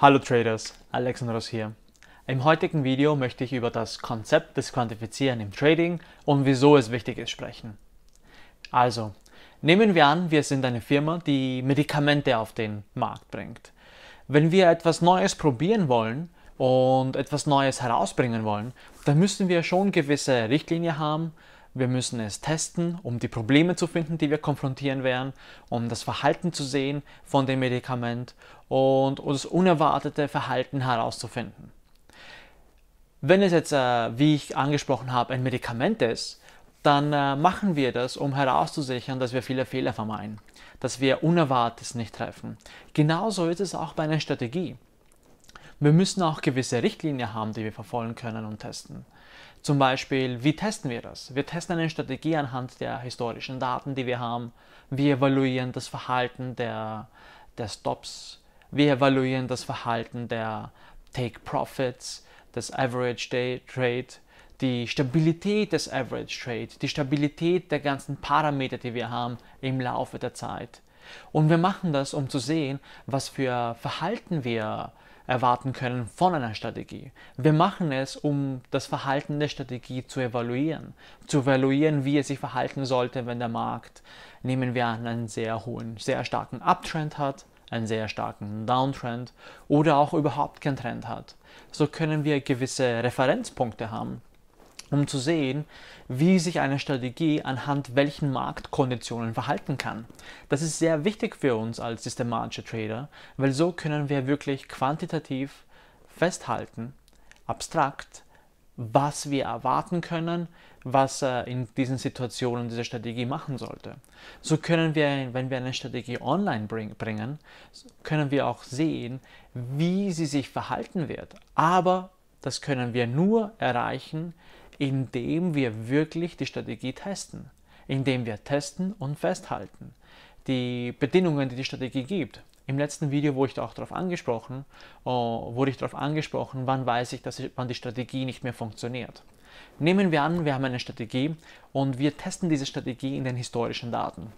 Hallo Traders, Alexandros hier. Im heutigen Video möchte ich über das Konzept des Quantifizieren im Trading und wieso es wichtig ist sprechen. Also, nehmen wir an, wir sind eine Firma, die Medikamente auf den Markt bringt. Wenn wir etwas Neues probieren wollen und etwas Neues herausbringen wollen, dann müssen wir schon gewisse Richtlinien haben wir müssen es testen, um die Probleme zu finden, die wir konfrontieren werden, um das Verhalten zu sehen von dem Medikament und das unerwartete Verhalten herauszufinden. Wenn es jetzt, äh, wie ich angesprochen habe, ein Medikament ist, dann äh, machen wir das, um herauszusichern, dass wir viele Fehler vermeiden, dass wir Unerwartetes nicht treffen. Genauso ist es auch bei einer Strategie. Wir müssen auch gewisse Richtlinien haben, die wir verfolgen können und testen. Zum Beispiel, wie testen wir das? Wir testen eine Strategie anhand der historischen Daten, die wir haben. Wir evaluieren das Verhalten der, der Stops. Wir evaluieren das Verhalten der Take Profits, des Average Day Trade, die Stabilität des Average Trade, die Stabilität der ganzen Parameter, die wir haben im Laufe der Zeit. Und wir machen das, um zu sehen, was für Verhalten wir äh, erwarten können von einer Strategie. Wir machen es, um das Verhalten der Strategie zu evaluieren. Zu evaluieren, wie es sich verhalten sollte, wenn der Markt, nehmen wir an, einen sehr hohen, sehr starken Uptrend hat, einen sehr starken Downtrend oder auch überhaupt keinen Trend hat. So können wir gewisse Referenzpunkte haben um zu sehen, wie sich eine Strategie anhand welchen Marktkonditionen verhalten kann. Das ist sehr wichtig für uns als systematische Trader, weil so können wir wirklich quantitativ festhalten, abstrakt, was wir erwarten können, was äh, in diesen Situationen diese Strategie machen sollte. So können wir, wenn wir eine Strategie online bring, bringen, können wir auch sehen, wie sie sich verhalten wird. Aber das können wir nur erreichen, indem wir wirklich die Strategie testen, indem wir testen und festhalten. Die Bedingungen, die die Strategie gibt. Im letzten Video wurde ich auch darauf angesprochen, äh, wurde ich darauf angesprochen, wann weiß ich, dass ich, wann die Strategie nicht mehr funktioniert. Nehmen wir an, wir haben eine Strategie und wir testen diese Strategie in den historischen Daten.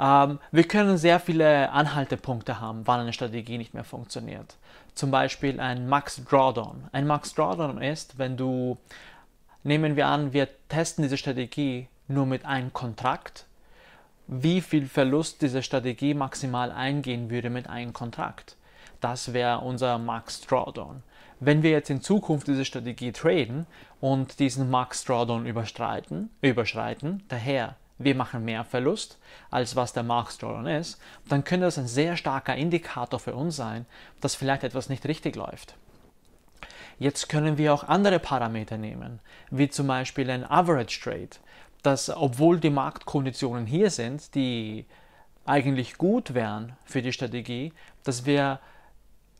Ähm, wir können sehr viele Anhaltepunkte haben, wann eine Strategie nicht mehr funktioniert. Zum Beispiel ein Max Drawdown. Ein Max Drawdown ist, wenn du, nehmen wir an, wir testen diese Strategie nur mit einem Kontrakt, wie viel Verlust diese Strategie maximal eingehen würde mit einem Kontrakt. Das wäre unser Max Drawdown. Wenn wir jetzt in Zukunft diese Strategie traden und diesen Max Drawdown überschreiten, überschreiten daher wir machen mehr Verlust, als was der Marktstollen ist, dann könnte das ein sehr starker Indikator für uns sein, dass vielleicht etwas nicht richtig läuft. Jetzt können wir auch andere Parameter nehmen, wie zum Beispiel ein Average Trade, dass obwohl die Marktkonditionen hier sind, die eigentlich gut wären für die Strategie, dass wir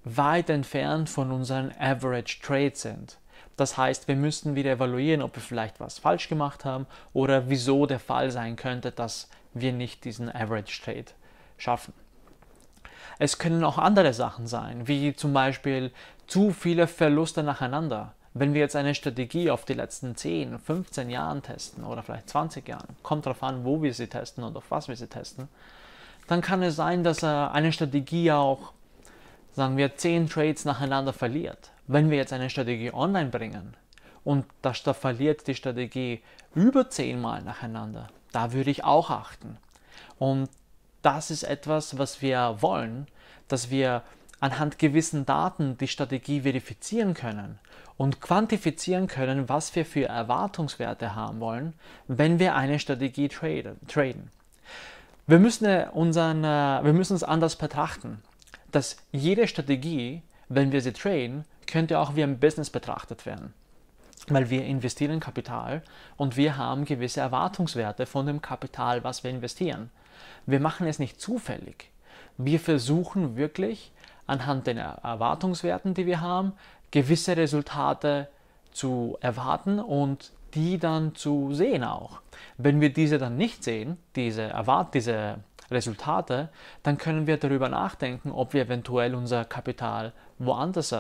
weit entfernt von unseren Average Trade sind. Das heißt, wir müssen wieder evaluieren, ob wir vielleicht was falsch gemacht haben oder wieso der Fall sein könnte, dass wir nicht diesen Average Trade schaffen. Es können auch andere Sachen sein, wie zum Beispiel zu viele Verluste nacheinander. Wenn wir jetzt eine Strategie auf die letzten 10, 15 Jahren testen oder vielleicht 20 Jahren, kommt darauf an, wo wir sie testen und auf was wir sie testen, dann kann es sein, dass äh, eine Strategie auch, sagen wir, 10 Trades nacheinander verliert. Wenn wir jetzt eine Strategie online bringen und das verliert die Strategie über zehnmal nacheinander, da würde ich auch achten. Und das ist etwas, was wir wollen, dass wir anhand gewissen Daten die Strategie verifizieren können und quantifizieren können, was wir für Erwartungswerte haben wollen, wenn wir eine Strategie traden. Wir müssen, äh, unseren, äh, wir müssen es anders betrachten, dass jede Strategie, wenn wir sie traden, könnte auch wie ein Business betrachtet werden. Weil wir investieren Kapital und wir haben gewisse Erwartungswerte von dem Kapital, was wir investieren. Wir machen es nicht zufällig. Wir versuchen wirklich anhand der Erwartungswerten, die wir haben, gewisse Resultate zu erwarten und die dann zu sehen auch. Wenn wir diese dann nicht sehen, diese, Erwart diese Resultate, dann können wir darüber nachdenken, ob wir eventuell unser Kapital woanders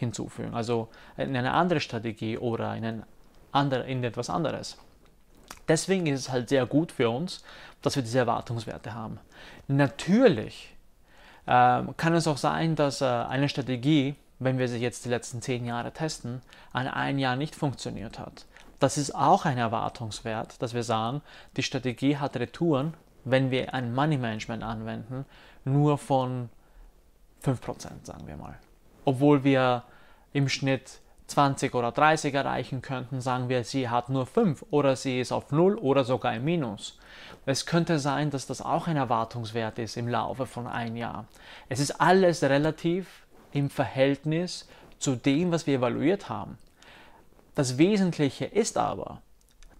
hinzufügen. Also in eine andere Strategie oder in, ein andere, in etwas anderes. Deswegen ist es halt sehr gut für uns, dass wir diese Erwartungswerte haben. Natürlich ähm, kann es auch sein, dass äh, eine Strategie, wenn wir sie jetzt die letzten zehn Jahre testen, an einem Jahr nicht funktioniert hat. Das ist auch ein Erwartungswert, dass wir sagen, die Strategie hat Retouren, wenn wir ein Money Management anwenden, nur von 5%, sagen wir mal. Obwohl wir im Schnitt 20 oder 30 erreichen könnten, sagen wir, sie hat nur 5 oder sie ist auf 0 oder sogar im Minus. Es könnte sein, dass das auch ein Erwartungswert ist im Laufe von einem Jahr. Es ist alles relativ im Verhältnis zu dem, was wir evaluiert haben. Das Wesentliche ist aber,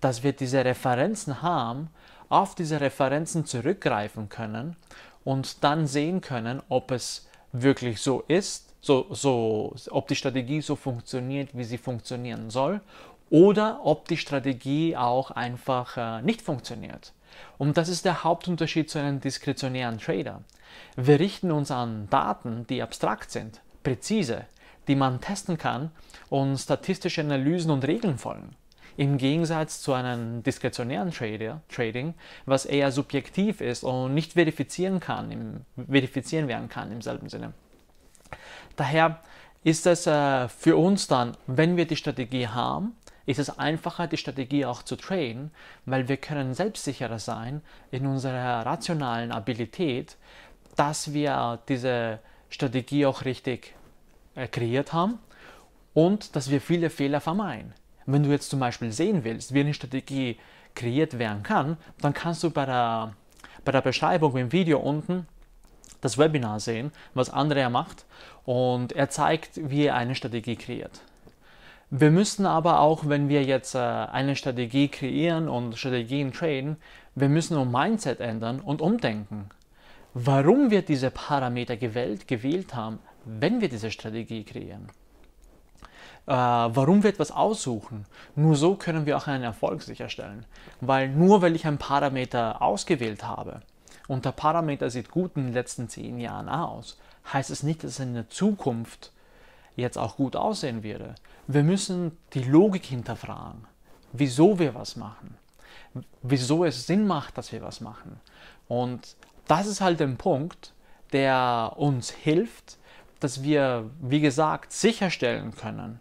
dass wir diese Referenzen haben, auf diese Referenzen zurückgreifen können und dann sehen können, ob es wirklich so ist so, so, ob die Strategie so funktioniert, wie sie funktionieren soll, oder ob die Strategie auch einfach äh, nicht funktioniert. Und das ist der Hauptunterschied zu einem diskretionären Trader. Wir richten uns an Daten, die abstrakt sind, präzise, die man testen kann und statistische Analysen und Regeln folgen. Im Gegensatz zu einem diskretionären Trader, Trading, was eher subjektiv ist und nicht verifizieren, kann, im, verifizieren werden kann im selben Sinne. Daher ist es äh, für uns dann, wenn wir die Strategie haben, ist es einfacher, die Strategie auch zu trainen, weil wir können selbstsicherer sein in unserer rationalen Abilität, dass wir diese Strategie auch richtig äh, kreiert haben und dass wir viele Fehler vermeiden. Wenn du jetzt zum Beispiel sehen willst, wie eine Strategie kreiert werden kann, dann kannst du bei der, bei der Beschreibung im Video unten das Webinar sehen, was Andrea macht und er zeigt, wie er eine Strategie kreiert. Wir müssen aber auch, wenn wir jetzt äh, eine Strategie kreieren und Strategien traden, wir müssen unser Mindset ändern und umdenken. Warum wir diese Parameter gewählt, gewählt haben, wenn wir diese Strategie kreieren. Äh, warum wir etwas aussuchen. Nur so können wir auch einen Erfolg sicherstellen. Weil nur weil ich einen Parameter ausgewählt habe, und der Parameter sieht gut in den letzten zehn Jahren aus, heißt es nicht, dass es in der Zukunft jetzt auch gut aussehen würde. Wir müssen die Logik hinterfragen, wieso wir was machen, wieso es Sinn macht, dass wir was machen. Und das ist halt der Punkt, der uns hilft, dass wir, wie gesagt, sicherstellen können,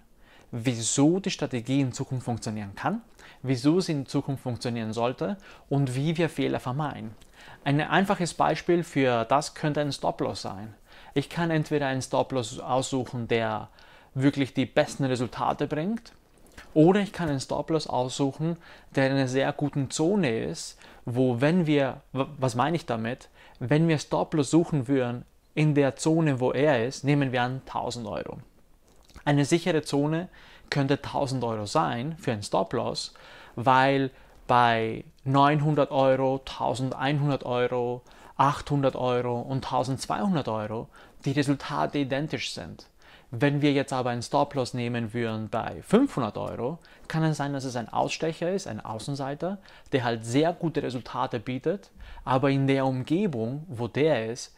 wieso die Strategie in Zukunft funktionieren kann wieso sie in Zukunft funktionieren sollte und wie wir Fehler vermeiden. Ein einfaches Beispiel für das könnte ein Stop-Loss sein. Ich kann entweder einen Stop-Loss aussuchen, der wirklich die besten Resultate bringt, oder ich kann einen Stop-Loss aussuchen, der in einer sehr guten Zone ist, wo wenn wir, was meine ich damit, wenn wir Stop-Loss suchen würden in der Zone, wo er ist, nehmen wir an 1000 Euro. Eine sichere Zone könnte 1000 Euro sein für einen Stop-Loss, weil bei 900 Euro, 1100 Euro, 800 Euro und 1200 Euro die Resultate identisch sind. Wenn wir jetzt aber einen Stop-Loss nehmen würden bei 500 Euro, kann es sein, dass es ein Ausstecher ist, ein Außenseiter, der halt sehr gute Resultate bietet, aber in der Umgebung, wo der ist,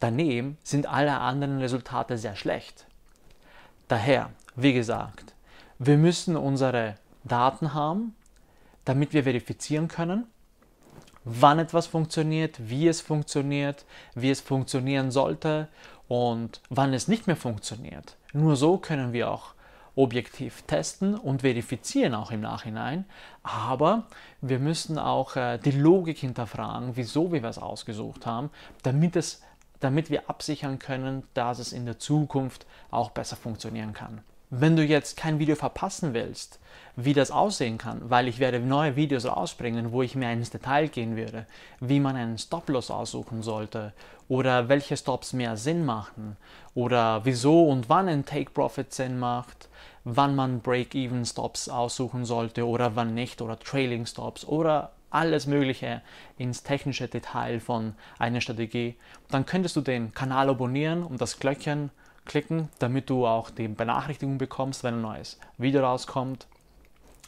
daneben sind alle anderen Resultate sehr schlecht. Daher, wie gesagt, wir müssen unsere Daten haben, damit wir verifizieren können, wann etwas funktioniert, wie es funktioniert, wie es funktionieren sollte und wann es nicht mehr funktioniert. Nur so können wir auch objektiv testen und verifizieren auch im Nachhinein. Aber wir müssen auch äh, die Logik hinterfragen, wieso wir was ausgesucht haben, damit, es, damit wir absichern können, dass es in der Zukunft auch besser funktionieren kann wenn du jetzt kein Video verpassen willst, wie das aussehen kann, weil ich werde neue Videos rausbringen, wo ich mehr ins Detail gehen würde, wie man einen Stop-Loss aussuchen sollte oder welche Stops mehr Sinn machen oder wieso und wann ein Take-Profit Sinn macht, wann man Break-Even-Stops aussuchen sollte oder wann nicht oder Trailing-Stops oder alles Mögliche ins technische Detail von einer Strategie, dann könntest du den Kanal abonnieren und das Glöckchen klicken, damit du auch die Benachrichtigung bekommst, wenn ein neues Video rauskommt.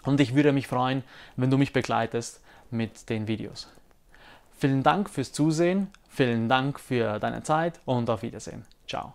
Und ich würde mich freuen, wenn du mich begleitest mit den Videos. Vielen Dank fürs Zusehen, vielen Dank für deine Zeit und auf Wiedersehen. Ciao.